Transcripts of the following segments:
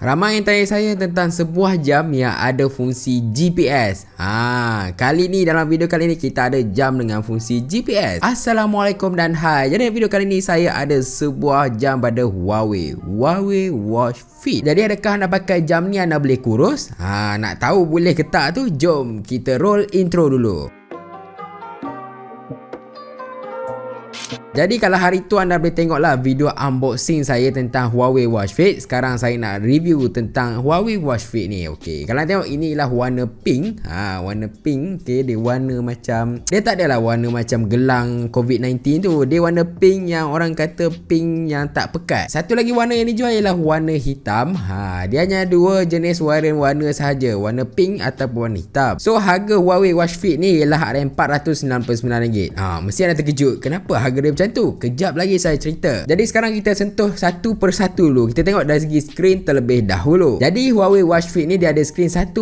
Ramai yang tanya saya tentang sebuah jam yang ada fungsi GPS. Ha, kali ni dalam video kali ni kita ada jam dengan fungsi GPS. Assalamualaikum dan hai. Jadi dalam video kali ni saya ada sebuah jam pada Huawei. Huawei Watch Fit. Jadi adakah anda pakai jam ni anda boleh kurus? Ha, nak tahu boleh ke tak tu? Jom kita roll intro dulu. Jadi kalau hari tu anda boleh tengoklah video unboxing saya tentang Huawei Watch Fit. Sekarang saya nak review tentang Huawei Watch Fit ni. Okey. Kalau tengok inilah warna pink. Ha, warna pink. Okey, dia warna macam dia tak adalah warna macam gelang COVID-19 tu. Dia warna pink yang orang kata pink yang tak pekat. Satu lagi warna yang dijual ialah warna hitam. Ha, dia hanya dua jenis warna warna sahaja, warna pink ataupun warna hitam. So harga Huawei Watch Fit ni ialah RM499. Ha, mesti anda terkejut. Kenapa harga dia macam tu Kejap lagi saya cerita Jadi sekarang kita sentuh Satu persatu dulu Kita tengok dari segi skrin Terlebih dahulu Jadi Huawei Watch Fit ni Dia ada skrin 1.64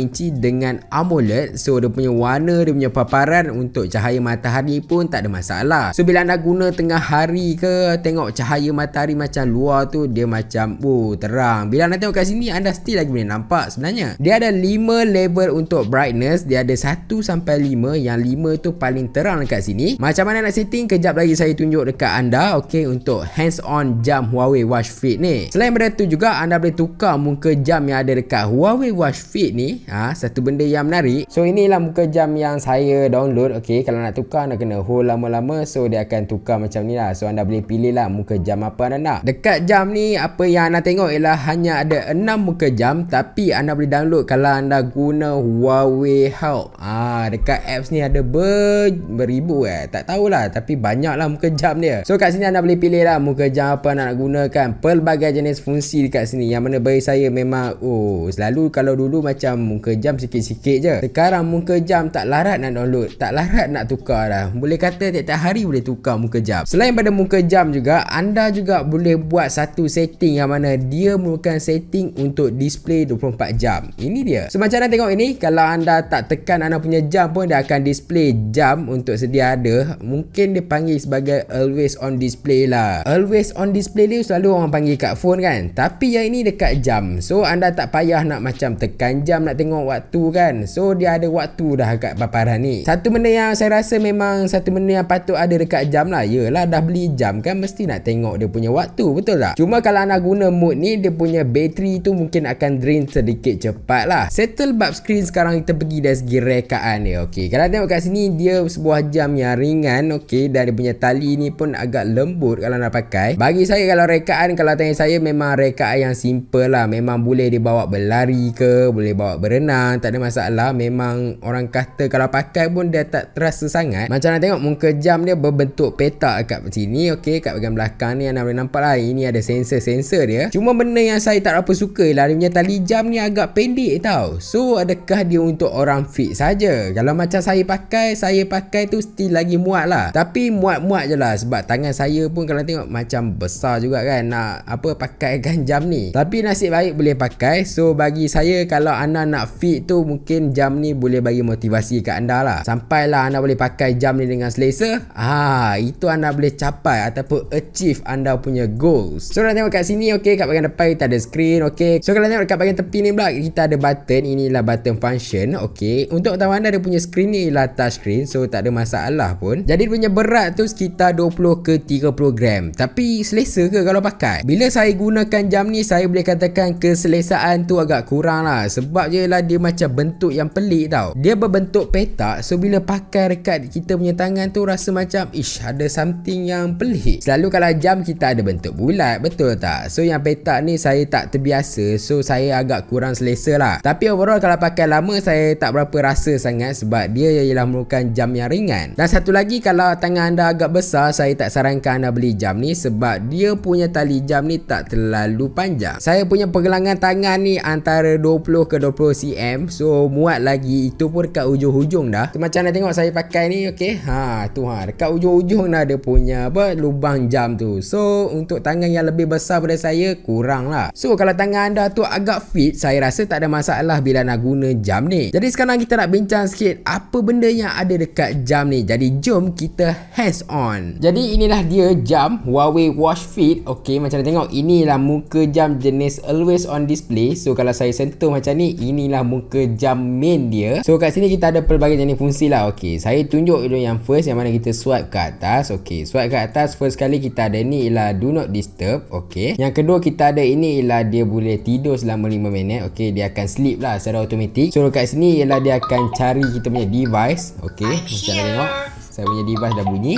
inci Dengan AMOLED So dia punya warna Dia punya paparan Untuk cahaya matahari pun Tak ada masalah So bila anda guna Tengah hari ke Tengok cahaya matahari Macam luar tu Dia macam Oh terang Bila anda tengok kat sini Anda still lagi boleh nampak Sebenarnya Dia ada 5 level Untuk brightness Dia ada 1 sampai 5 Yang 5 tu paling terang Dekat sini Macam mana nak setting ke? kejap lagi saya tunjuk dekat anda okey untuk hands on jam Huawei Watch Fit ni. Selain daripada tu juga anda boleh tukar muka jam yang ada dekat Huawei Watch Fit ni. Ah ha, satu benda yang menarik. So inilah muka jam yang saya download okey kalau nak tukar anda kena hold lama-lama so dia akan tukar macam ni lah. So anda boleh pilih lah muka jam apa anda nak. Dekat jam ni apa yang anda tengok ialah hanya ada 6 muka jam tapi anda boleh download kalau anda guna Huawei Help. Ah ha, dekat apps ni ada ber, beribu eh. Tak tahulah tapi banyak lah muka jam dia So kat sini anda boleh pilih lah muka jam apa anda nak gunakan Pelbagai jenis fungsi dekat sini Yang mana bagi saya memang oh Selalu kalau dulu macam muka jam sikit-sikit je Sekarang muka jam tak larat nak download Tak larat nak tukar lah. Boleh kata tiap-tiap hari boleh tukar muka jam Selain pada muka jam juga Anda juga boleh buat satu setting Yang mana dia merupakan setting untuk display 24 jam Ini dia So macam anda tengok ini Kalau anda tak tekan anda punya jam pun Dia akan display jam untuk sedia ada Mungkin dia panggil sebagai always on display lah always on display ni selalu orang panggil kat phone kan tapi yang ini dekat jam so anda tak payah nak macam tekan jam nak tengok waktu kan so dia ada waktu dah kat paparan ni satu benda yang saya rasa memang satu benda yang patut ada dekat jam lah yelah dah beli jam kan mesti nak tengok dia punya waktu betul tak cuma kalau anda guna mode ni dia punya bateri tu mungkin akan drain sedikit cepat lah settle bab screen sekarang kita pergi dari segi rekaan ni ok kalau tengok kat sini dia sebuah jam yang ringan ok dari dia punya tali ni pun agak lembut kalau nak pakai bagi saya kalau rekaan kalau tanya saya memang rekaan yang simple lah memang boleh dibawa berlari ke boleh bawa berenang tak ada masalah memang orang kata kalau pakai pun dia tak terasa sangat macam nak tengok muka jam dia berbentuk petak kat sini okey kat bahagian belakang ni anda boleh nampak lah ini ada sensor-sensor dia cuma benda yang saya tak apa suka ialah dia punya tali jam ni agak pendek tau so adakah dia untuk orang fit saja kalau macam saya pakai saya pakai tu still lagi muat lah tapi muat-muat je lah Sebab tangan saya pun kalau tengok Macam besar juga kan Nak apa pakaikan jam ni Tapi nasib baik boleh pakai So bagi saya Kalau anda nak fit tu Mungkin jam ni boleh bagi motivasi kat anda lah Sampailah anda boleh pakai jam ni dengan selesa ha, Itu anda boleh capai Ataupun achieve anda punya goals So nak tengok kat sini Okay kat bagian depan kita ada screen Okay So kalau tengok kat bagian tepi ni pula Kita ada button Inilah button function Okay Untuk tahu anda ada punya screen ni ialah touch screen So tak ada masalah pun Jadi punya berat tu sekitar 20 ke 30 gram tapi selesa ke kalau pakai bila saya gunakan jam ni saya boleh katakan keselesaan tu agak kurang lah sebab je lah dia macam bentuk yang pelik tau dia berbentuk petak so bila pakai dekat kita punya tangan tu rasa macam ish ada something yang pelik selalu kalau jam kita ada bentuk bulat betul tak so yang petak ni saya tak terbiasa so saya agak kurang selesa lah tapi overall kalau pakai lama saya tak berapa rasa sangat sebab dia ialah merupakan jam yang ringan dan satu lagi kalau tangan anda anda agak besar saya tak sarankan anda beli jam ni sebab dia punya tali jam ni tak terlalu panjang saya punya pergelangan tangan ni antara 20 ke 20 cm so muat lagi itu pun dekat hujung-hujung dah so, macam anda tengok saya pakai ni ok ha tu ha dekat hujung-hujung dah dia punya apa lubang jam tu so untuk tangan yang lebih besar pada saya kurang lah so kalau tangan anda tu agak fit saya rasa tak ada masalah bila nak guna jam ni jadi sekarang kita nak bincang sikit apa benda yang ada dekat jam ni jadi jom kita hands on Jadi inilah dia jam Huawei Watch Fit Okay macam anda tengok Inilah muka jam jenis always on display So kalau saya sentuh macam ni Inilah muka jam main dia So kat sini kita ada pelbagai jenis fungsi lah Okay saya tunjuk dulu yang first Yang mana kita swipe ke atas Okay swipe ke atas First kali kita ada ni ialah Do not disturb Okay Yang kedua kita ada ini ialah Dia boleh tidur selama 5 minit Okay dia akan sleep lah secara automatic So kat sini ialah dia akan cari kita punya device Okay Macam anda tengok saya punya device dah bunyi.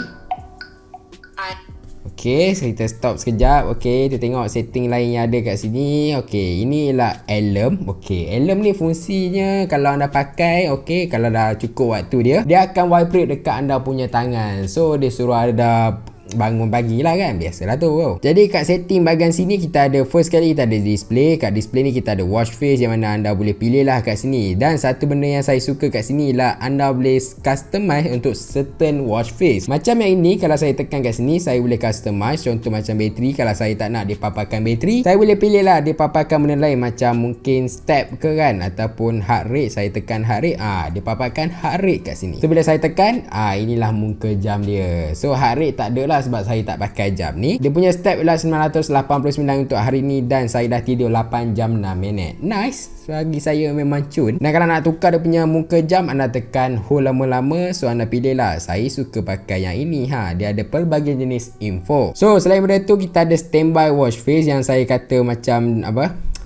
Okay, so kita stop sekejap. Okay, kita tengok setting lain yang ada kat sini. Okay, ini ialah alarm. Okay, alarm ni fungsinya kalau anda pakai, okay, kalau dah cukup waktu dia, dia akan vibrate dekat anda punya tangan. So, dia suruh anda bangun pagi lah kan biasalah tu wow. jadi kat setting bahagian sini kita ada first kali kita ada display kat display ni kita ada watch face yang mana anda boleh pilih lah kat sini dan satu benda yang saya suka kat sini ialah anda boleh customize untuk certain watch face macam yang ini kalau saya tekan kat sini saya boleh customize contoh macam bateri kalau saya tak nak dia paparkan bateri saya boleh pilih lah dia paparkan benda lain macam mungkin step ke kan ataupun heart rate saya tekan heart rate ah ha, dia paparkan heart rate kat sini so bila saya tekan ah ha, inilah muka jam dia so heart rate tak ada lah lah sebab saya tak pakai jam ni Dia punya step ialah 989 untuk hari ni Dan saya dah tidur 8 jam 6 minit Nice Selagi saya memang cun Dan kalau nak tukar dia punya muka jam Anda tekan hold lama-lama So anda pilih lah Saya suka pakai yang ini ha Dia ada pelbagai jenis info So selain daripada tu kita ada standby watch face Yang saya kata macam apa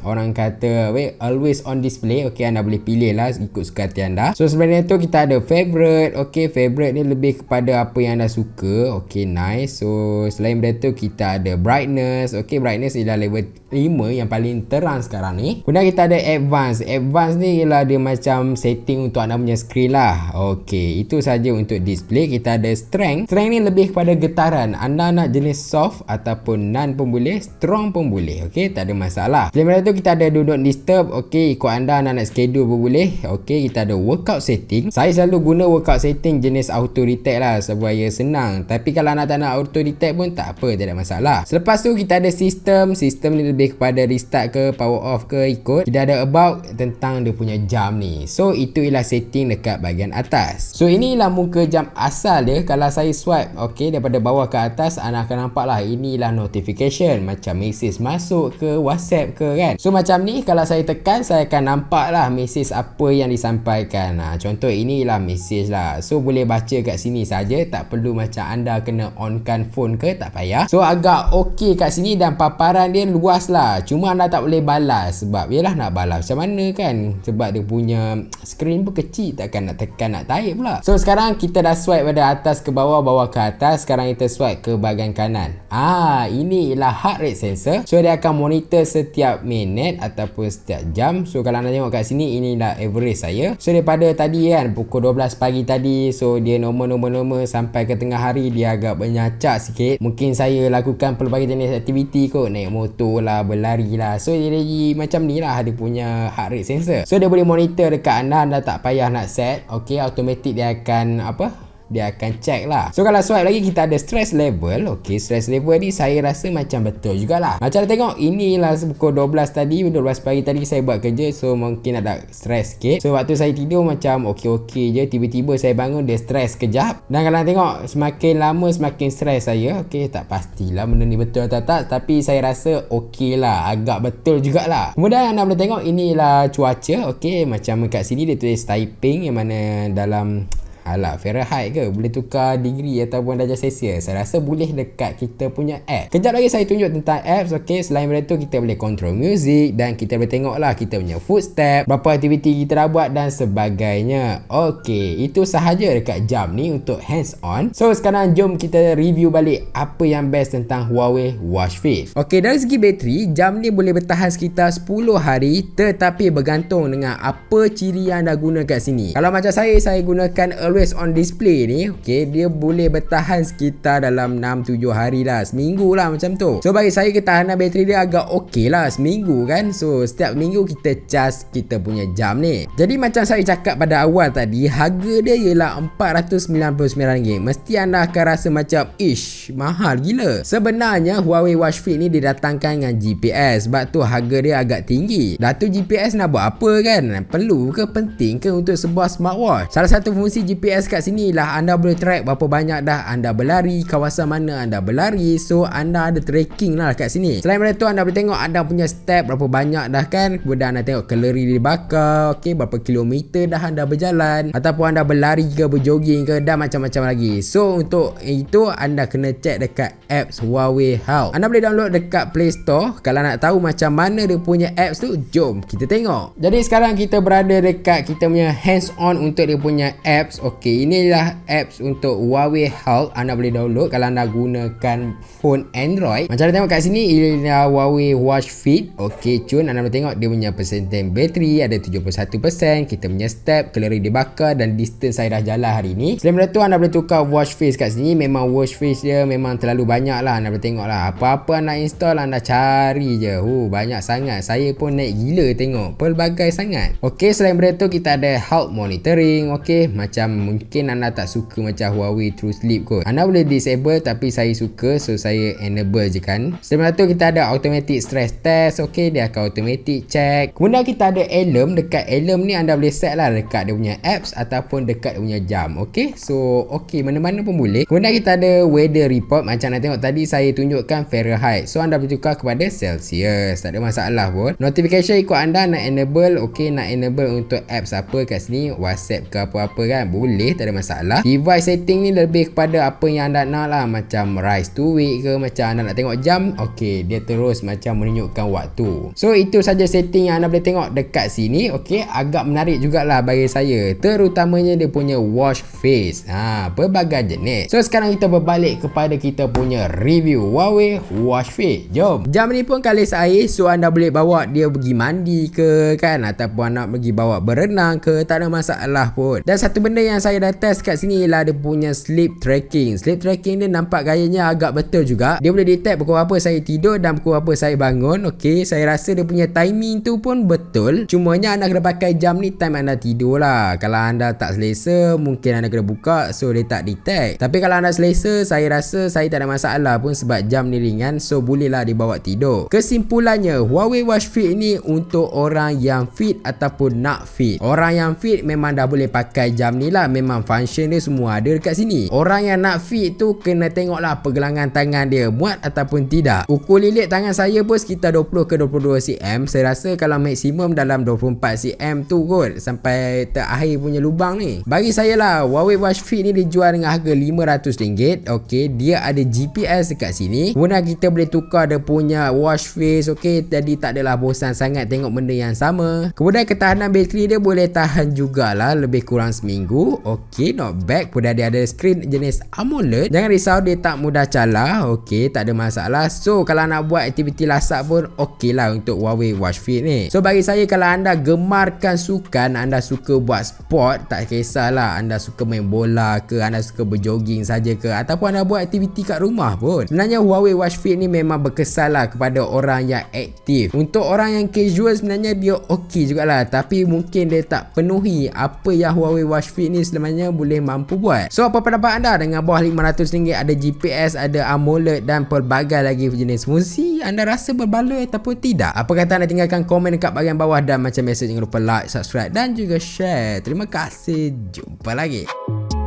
orang kata wait, always on display okay anda boleh pilih lah ikut suka hati anda so sebenarnya tu kita ada favorite okay favorite ni lebih kepada apa yang anda suka okay nice so selain daripada tu kita ada brightness okay brightness ialah level 5 yang paling terang sekarang ni kemudian kita ada advance advance ni ialah dia macam setting untuk anda punya screen lah okay itu saja untuk display kita ada strength strength ni lebih kepada getaran anda nak jenis soft ataupun non pun boleh strong pun boleh okay tak ada masalah selain daripada tu kita ada do not disturb okey ikut anda anda nak schedule pun boleh okey kita ada workout setting saya selalu guna workout setting jenis auto detect lah sebab ia senang tapi kalau anda tak nak auto detect pun tak apa tak ada masalah selepas tu kita ada sistem sistem ni lebih kepada restart ke power off ke ikut kita ada about tentang dia punya jam ni so itu ialah setting dekat bahagian atas so inilah muka jam asal dia kalau saya swipe okey daripada bawah ke atas anda akan nampak lah inilah notification macam message masuk ke whatsapp ke kan So macam ni kalau saya tekan saya akan nampak lah mesej apa yang disampaikan. Nah ha, contoh inilah mesej lah. So boleh baca kat sini saja tak perlu macam anda kena onkan phone ke tak payah. So agak okey kat sini dan paparan dia luas lah. Cuma anda tak boleh balas sebab yalah nak balas macam mana kan. Sebab dia punya screen pun kecil takkan nak tekan nak type pula. So sekarang kita dah swipe pada atas ke bawah bawah ke atas. Sekarang kita swipe ke bahagian kanan. Ah inilah heart rate sensor. So dia akan monitor setiap minit minit ataupun setiap jam so kalau anda tengok kat sini ini inilah average saya so daripada tadi kan pukul 12 pagi tadi so dia normal-normal-normal sampai ke tengah hari dia agak menyacak sikit mungkin saya lakukan pelbagai jenis aktiviti kot naik motor lah berlari lah so dia lagi macam ni lah dia punya heart rate sensor so dia boleh monitor dekat anda anda tak payah nak set ok automatic dia akan apa dia akan check lah So kalau swipe lagi kita ada stress level Okay stress level ni saya rasa macam betul jugalah Macam tengok inilah pukul 12 tadi 12 pagi tadi saya buat kerja So mungkin ada stress sikit So waktu saya tidur macam okay-okay je Tiba-tiba saya bangun dia stress kejap Dan kalau tengok semakin lama semakin stress saya Okay tak pastilah benda ni betul atau tak Tapi saya rasa okay lah Agak betul jugalah Kemudian anda boleh tengok inilah cuaca Okay macam kat sini dia tulis typing Yang mana dalam Alah, Fahrenheit ke? Boleh tukar degree ataupun darjah Celsius? Saya rasa boleh dekat kita punya app. Kejap lagi saya tunjuk tentang apps. Okay, selain daripada tu, kita boleh control music dan kita boleh lah kita punya footstep, berapa aktiviti kita dah buat dan sebagainya. Okay, itu sahaja dekat jam ni untuk hands-on. So, sekarang jom kita review balik apa yang best tentang Huawei Watch Fit. Okay, dari segi bateri, jam ni boleh bertahan sekitar 10 hari tetapi bergantung dengan apa ciri yang anda guna kat sini. Kalau macam saya, saya gunakan tulis on display ni okay, Dia boleh bertahan sekitar dalam 6-7 hari lah Seminggu lah macam tu So bagi saya ketahanan bateri dia agak ok lah Seminggu kan So setiap minggu kita charge kita punya jam ni Jadi macam saya cakap pada awal tadi Harga dia ialah RM499 Mesti anda akan rasa macam Ish mahal gila Sebenarnya Huawei Watch Fit ni didatangkan dengan GPS Sebab tu harga dia agak tinggi Dah tu GPS nak buat apa kan Perlu ke penting ke untuk sebuah smartwatch Salah satu fungsi GPS GPS kat sini lah anda boleh track berapa banyak dah anda berlari kawasan mana anda berlari so anda ada tracking lah kat sini selain daripada tu anda boleh tengok anda punya step berapa banyak dah kan kemudian anda tengok kalori dibakar ok berapa kilometer dah anda berjalan ataupun anda berlari ke berjoging ke dan macam-macam lagi so untuk itu anda kena check dekat apps Huawei Health anda boleh download dekat Play Store kalau nak tahu macam mana dia punya apps tu jom kita tengok jadi sekarang kita berada dekat kita punya hands on untuk dia punya apps ok Okey, inilah apps untuk Huawei Health. Anda boleh download kalau anda gunakan phone Android. Macam anda tengok kat sini, inilah Huawei Watch Fit. Okey, cun anda boleh tengok dia punya persentan bateri ada 71%. Kita punya step, kalori dia bakar dan distance saya dah jalan hari ini. Selain daripada tu, anda boleh tukar Watch Face kat sini. Memang Watch Face dia memang terlalu banyak lah. Anda boleh tengok lah. Apa-apa anda install, anda cari je. Huh, banyak sangat. Saya pun naik gila tengok. Pelbagai sangat. Okey, selain daripada tu, kita ada health monitoring. Okey, macam mungkin anda tak suka macam Huawei True Sleep kot. Anda boleh disable tapi saya suka so saya enable je kan. Selepas tu kita ada automatic stress test. Okey dia akan automatic check. Kemudian kita ada alarm. Dekat alarm ni anda boleh set lah dekat dia punya apps ataupun dekat dia punya jam. Okey so okey mana-mana pun boleh. Kemudian kita ada weather report. Macam nak tengok tadi saya tunjukkan Fahrenheit. So anda boleh tukar kepada Celsius. Tak ada masalah pun. Notification ikut anda nak enable. Okey nak enable untuk apps apa kat sini. WhatsApp ke apa-apa kan. Boleh boleh tak ada masalah device setting ni lebih kepada apa yang anda nak lah macam rise to wake ke macam anda nak tengok jam okey dia terus macam menunjukkan waktu so itu saja setting yang anda boleh tengok dekat sini okey agak menarik jugalah bagi saya terutamanya dia punya wash face ha pelbagai jenis so sekarang kita berbalik kepada kita punya review Huawei Wash Face jom jam ni pun kalis air so anda boleh bawa dia pergi mandi ke kan ataupun nak pergi bawa berenang ke tak ada masalah pun dan satu benda yang yang saya dah test kat sini ialah dia punya sleep tracking. Sleep tracking ni nampak gayanya agak betul juga. Dia boleh detect pukul apa saya tidur dan pukul apa saya bangun. Okey, saya rasa dia punya timing tu pun betul. Cumanya anda kena pakai jam ni time anda tidur lah. Kalau anda tak selesa, mungkin anda kena buka so dia tak detect. Tapi kalau anda selesa, saya rasa saya tak ada masalah pun sebab jam ni ringan. So, lah dibawa tidur. Kesimpulannya, Huawei Watch Fit ni untuk orang yang fit ataupun nak fit. Orang yang fit memang dah boleh pakai jam ni lah lah Memang function dia semua ada dekat sini Orang yang nak fit tu Kena tengok lah pergelangan tangan dia Muat ataupun tidak Ukur lilit tangan saya pun Sekitar 20 ke 22 cm Saya rasa kalau maksimum dalam 24 cm tu kot Sampai terakhir punya lubang ni Bagi saya lah Huawei Watch Fit ni dijual dengan harga RM500 Okay Dia ada GPS dekat sini Kemudian kita boleh tukar dia punya watch face Okay Jadi tak adalah bosan sangat tengok benda yang sama Kemudian ketahanan bateri dia boleh tahan jugalah Lebih kurang seminggu Okey, not bad pun dia ada screen jenis AMOLED. Jangan risau dia tak mudah calar. Okey, tak ada masalah. So, kalau nak buat aktiviti lasak pun okay lah untuk Huawei Watch Fit ni. So, bagi saya kalau anda gemarkan sukan, anda suka buat sport, tak kisahlah anda suka main bola ke anda suka berjoging saja ke ataupun anda buat aktiviti kat rumah pun. Sebenarnya Huawei Watch Fit ni memang berkesan lah kepada orang yang aktif. Untuk orang yang casual sebenarnya dia okey jugalah tapi mungkin dia tak penuhi apa yang Huawei Watch Fit ni selamanya boleh mampu buat so apa pendapat anda dengan bawah RM500 ada GPS ada amulet dan pelbagai lagi jenis fungsi anda rasa berbaloi ataupun tidak apa kata anda tinggalkan komen dekat bahagian bawah dan macam message jangan lupa like subscribe dan juga share terima kasih jumpa lagi